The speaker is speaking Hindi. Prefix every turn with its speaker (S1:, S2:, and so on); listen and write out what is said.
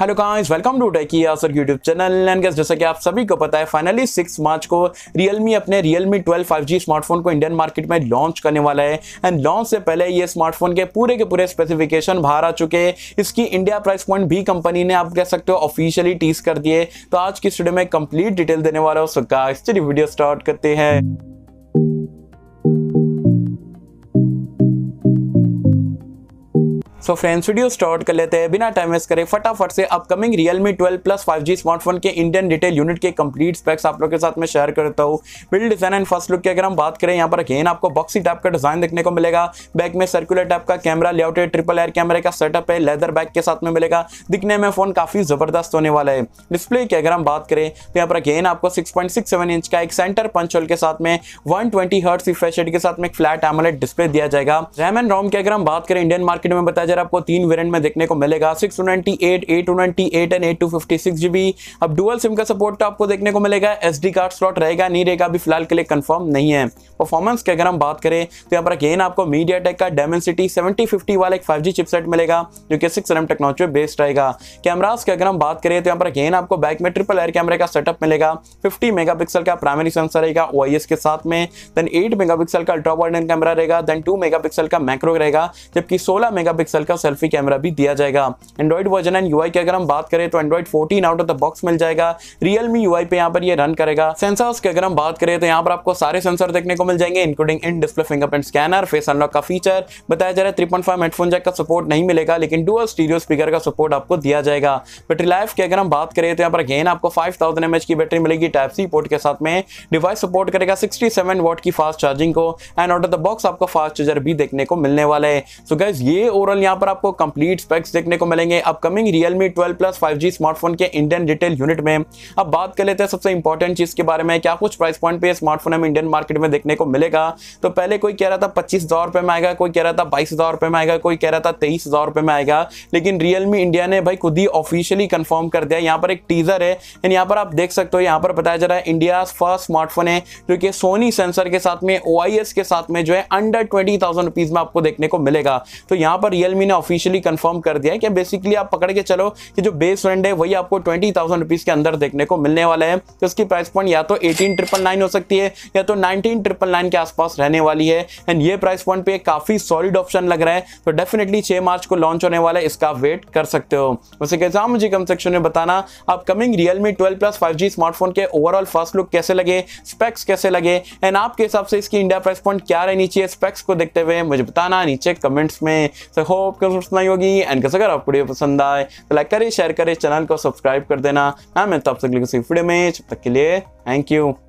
S1: hello guys welcome to techy sir YouTube channel and guys जैसा कि आप सभी को पता है फाइनली सिक्स मार्च को रियलमी अपने रियलमी फाइव जी स्मार्टफोन को इंडियन मार्केट में लॉन्च करने वाला है एंड लॉन्च से पहले ये स्मार्टफोन के पूरे के पूरे स्पेसिफिकेशन बाहर आ चुके हैं इसकी इंडिया प्राइस पॉइंट भी कंपनी ने आप कह सकते हो ऑफिशियली टीस कर दिए तो आज की स्टूडियो में कंप्लीट डिटेल देने वाला हो सकता है वीडियो स्टार्ट करते हैं सो फ्रेंड्स वीडियो स्टार्ट कर लेते हैं बिना टाइम वेस्ट करें फटाफट से upcoming Realme 12 plus 5G smartphone के इंडियन डिटेल यूनिट के कंप्लीट स्पेक्स आप लोगों के साथ में शेयर करता हूँ build design and first look की अगर हम बात करें यहाँ पर अगेन आपको बॉक्सी टाइप का डिजाइन देखने को मिलेगा बैक में सर्कुलर टाइप का कैमरा लेआउट है ट्रिपल एयर कैमरे का सेटअप है लेदर बैक के साथ में मिलेगा दिखने में फोन काफी जबरदस्त होने वाला है डिस्प्ले की अगर हम बात करें तो यहाँ पर अगेन आपको सिक्स इंच का एक सेंटर पंचोल के साथ में वन ट्वेंटी हर्ट्स के साथ में फ्लैट एमोलेट डिस्प्ले दिया जाएगा रैम एंड रोम की अगर हम बात करें इंडियन मार्केट में बताया जा आपको तीन वेरिएंट में देखने को मिलेगा six two ninety eight eight two ninety eight and eight two fifty six GB अब डुअल सिम का सपोर्ट तो आपको देखने को मिलेगा एस डी कार्ड स्लॉट रहेगा नहीं रहेगा अभी फिलहाल के लिए कंफर्म नहीं है परफॉर्मेंस की अगर हम बात करें तो यहाँ पर अगेन आपको मीडिया टेक का डायमेंसिटी सेवेंटी फिफ्टी वाला एक फाइव जी चिपसेट मिलेगा जो कि सिक्स एम टेक्नोलॉजी बेस्ड रहेगा कैमराज की अगर हम बात करें तो यहाँ पर अगेन आपको बैक में ट्रिपल एयर कैमरे का सेटअप मिलेगा फिफ्टी मेगा पिक्सल का प्राइमरी सेंसर रहेगा ओ के साथ में देन एट मेगा का अल्ट्रा वाइड कैमरा रहेगा देन टू मेगा का मैक्रो रहेगा जबकि सोलह मेगा पिक्सल का सेल्फी कैमरा भी दिया जाएगा एंड्रॉइड वर्जन एंड यूआई की अगर हम बात करें तो Android 14 out of the box मिल जाएगा रियलमी यूआई पे यहाँ पर ये रन करेगा सेंसर्स की अगर हम बात करें तो यहाँ पर आपको सारे सेंसर देखने को मिल जाएंगे including in display fingerprint scanner face unlock का फीचर बताया जा रहा है थ्री पॉइंट फाइव जैक का सपोर्ट नहीं मिलेगा लेकिन डुअल स्टीरियो स्पीकर का सपोर्ट आपको दिया जाएगा बैटरी लाइफ की अगर हम बात करें तो यहाँ पर गेन आपको फाइव थाउजेंड की बैटरी मिलेगी टाइप सी पोर्ट के साथ में डिवाइस सपोर्ट करेगा सिक्सटी सेवन वॉट की फास्ट चार्जिंग को and out of the box आपको फास्ट चार्जर भी देखने को मिलने वाला है सो so गाइज ये ओवरऑल यहाँ पर आपको कंप्लीट स्पेक्स देखने को मिलेंगे upcoming Realme twelve plus five smartphone के इंडियन रिटेल यूनिट में अब बात कर लेते हैं सबसे इंपॉर्टेंट चीज के बारे में क्या कुछ प्राइस पॉइंट पे स्मार्टफोन हमें इंडियन मार्केट में देखने को मिलेगा तो पहले कोई कह रहा था पच्चीस हजार रुपये में आएगा कोई कह रहा था बाईस हजार रुपये में आएगा कोई कह रहा था तेईस हजार रुपये में आएगा लेकिन रियलमी इंडिया ने भाई खुद ही ऑफिशियली कन्फर्म कर दिया यहाँ पर एक टीजर है एंड यहाँ पर आप देख सकते हो यहाँ पर बताया जा रहा है इंडिया फर्स्ट स्मार्टफोन है जो कि सोनी सेंसर के साथ में ओ के साथ में जो है अंडर ट्वेंटी थाउजेंड में आपको देखने को मिलेगा तो यहाँ पर रियलमी एकेडमी ने ऑफिशियली कंफर्म कर दिया है कि बेसिकली आप पकड़ के चलो कि जो बेस रेंट है वही आपको ट्वेंटी थाउजेंड रुपीज के अंदर देखने को मिलने वाला है तो इसकी प्राइस पॉइंट या तो एटीन ट्रिपल नाइन हो सकती है या तो नाइनटीन ट्रिपल नाइन के आसपास रहने वाली है एंड ये प्राइस पॉइंट पे काफी सॉलिड ऑप्शन लग रहा है तो डेफिनेटली छह मार्च को लॉन्च होने वाला है इसका वेट कर सकते हो उसे कैसा मुझे कम सेक्शन में बताना आप coming Realme twelve plus five smartphone के ओवरऑल फर्स्ट लुक कैसे लगे स्पेक्स कैसे लगे एंड आपके हिसाब से इसकी इंडिया प्राइस पॉइंट क्या रहनी चाहिए स्पेक्स को देखते हुए मुझे बताना नीचे कमेंट्स में सो होप होप कर सुनाई होगी एंड कैसे अगर आपको वीडियो पसंद आए तो लाइक करें शेयर करें चैनल को सब्सक्राइब कर देना हाँ, मैं मिलता तो हूँ आप तक वीडियो में तब तक के लिए थैंक यू